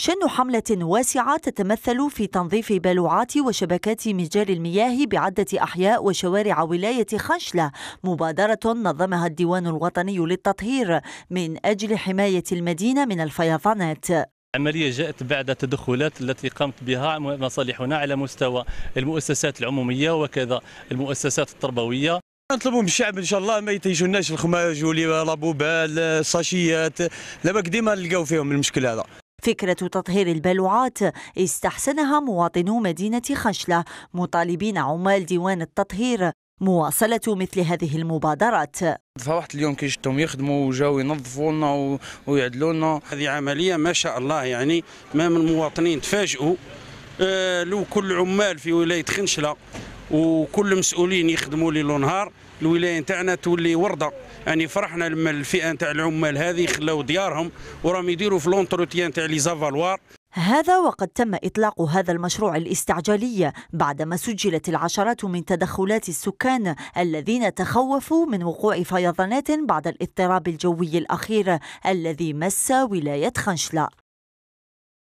شن حملة واسعة تتمثل في تنظيف بلوعات وشبكات مجال المياه بعدة أحياء وشوارع ولاية خنشلة مبادرة نظمها الديوان الوطني للتطهير من أجل حماية المدينة من الفيضانات عملية جاءت بعد التدخلات التي قامت بها مصالحنا على مستوى المؤسسات العمومية وكذا المؤسسات التربوية نطلبوا من الشعب ان شاء الله ما يتيجوناش الخماج ولا لابوبال لا دابا ديما نلقاو فيهم المشكل هذا فكرة تطهير البلوعات استحسنها مواطنو مدينة خشلة مطالبين عمال ديوان التطهير مواصلة مثل هذه المبادرات فواحد اليوم كي شفتهم يخدموا وجاو ينظفوا لنا ويعدلوا لنا هذه عملية ما شاء الله يعني ما من المواطنين تفاجئوا آه، لو كل عمال في ولاية خنشلة وكل مسؤولين يخدموا ليل ونهار الولايه نتاعنا تولي ورده يعني فرحنا لما الفئه نتاع العمال هذه خلاو ديارهم وراهم يديروا في لونتروتيان تاع لي زافالوار هذا وقد تم إطلاق هذا المشروع الاستعجالي بعدما سجلت العشرات من تدخلات السكان الذين تخوفوا من وقوع فيضانات بعد الاضطراب الجوي الأخير الذي مس ولاية خنشلة